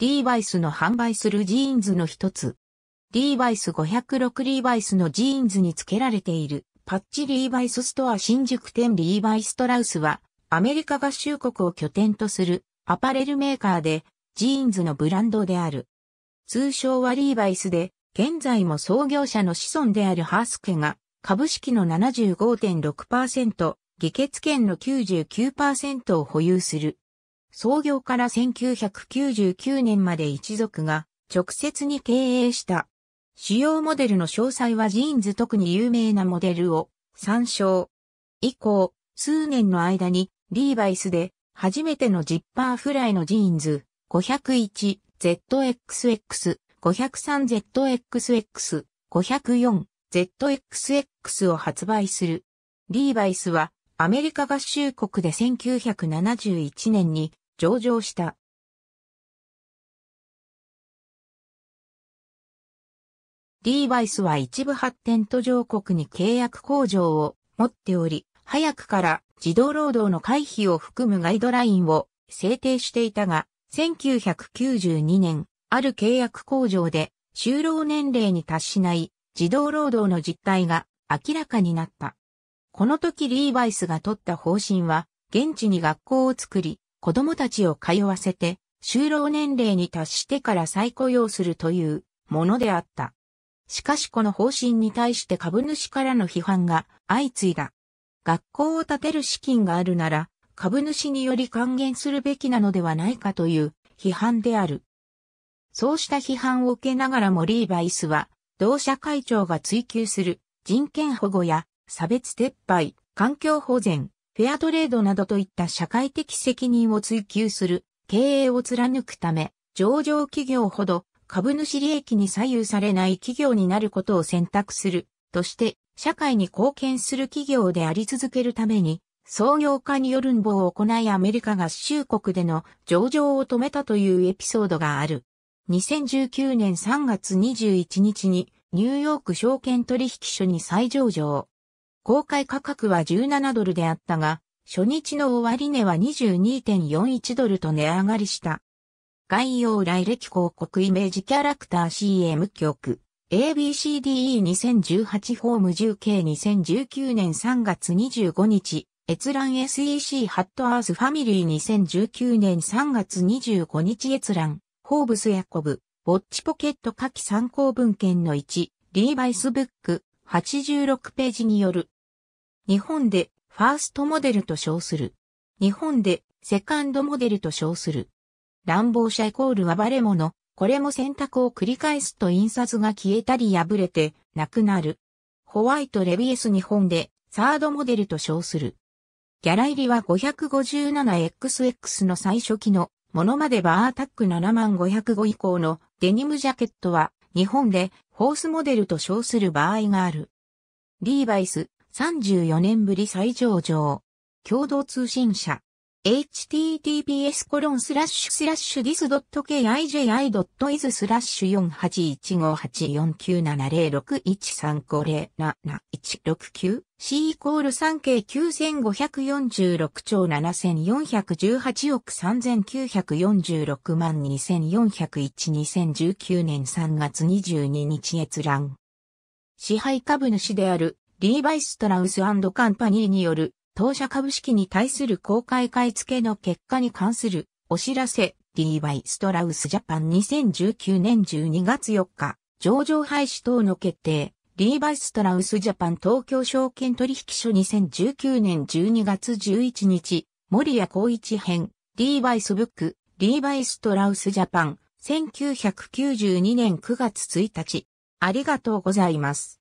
リーバイスの販売するジーンズの一つ。リーバイス506リーバイスのジーンズに付けられているパッチリーバイスストア新宿店リーバイストラウスはアメリカ合衆国を拠点とするアパレルメーカーでジーンズのブランドである。通称はリーバイスで現在も創業者の子孫であるハースケが株式の75.6%、議決権の99%を保有する。創業から1999年まで一族が直接に経営した。主要モデルの詳細はジーンズ特に有名なモデルを参照。以降、数年の間にリーバイスで初めてのジッパーフライのジーンズ 501ZXX、503ZXX、504ZXX を発売する。リーバイスはアメリカ合衆国で1971年に上場した。リーバイスは一部発展途上国に契約工場を持っており、早くから児童労働の回避を含むガイドラインを制定していたが、1992年、ある契約工場で就労年齢に達しない児童労働の実態が明らかになった。この時リーバイスが取った方針は、現地に学校を作り、子供たちを通わせて、就労年齢に達してから再雇用するというものであった。しかしこの方針に対して株主からの批判が相次いだ。学校を建てる資金があるなら、株主により還元するべきなのではないかという批判である。そうした批判を受けながらもリーバイスは、同社会長が追求する人権保護や差別撤廃、環境保全、フェアトレードなどといった社会的責任を追求する経営を貫くため、上場企業ほど株主利益に左右されない企業になることを選択するとして社会に貢献する企業であり続けるために創業家によるんぼを行いアメリカ合衆国での上場を止めたというエピソードがある。2019年3月21日にニューヨーク証券取引所に再上場。公開価格は17ドルであったが、初日の終値は22.41ドルと値上がりした。概要来歴広告イメージキャラクター CM 曲 ABCDE2018 ホーム 10K2019 年3月25日閲覧 SEC ハットアースファミリー2019年3月25日閲覧ホーブスヤコブウォッチポケット下記参考文献の1リーバイスブック86ページによる。日本でファーストモデルと称する。日本でセカンドモデルと称する。乱暴者イコール暴れ者。これも選択を繰り返すと印刷が消えたり破れてなくなる。ホワイトレビエス日本でサードモデルと称する。ギャラ入りは 557XX の最初期のものまでバータック7万505以降のデニムジャケットは日本でホースモデルと称する場合がある。リーバイス、34年ぶり再上場。共同通信社、https コロンス .kiji.is 4 8 1 5 8 4 9 7 0 6 1 3 5 0 7 1 6 9 C イコール 3K9546 兆7418億3946万2401 2019年3月22日閲覧。支配株主であるリーバイ・ストラウスカンパニーによる当社株式に対する公開買い付けの結果に関するお知らせ DY ストラウスジャパン2019年12月4日上場廃止等の決定リーバイストラウスジャパン東京証券取引所2019年12月11日、森谷光一編、リーバイスブック、リーバイストラウスジャパン、1992年9月1日。ありがとうございます。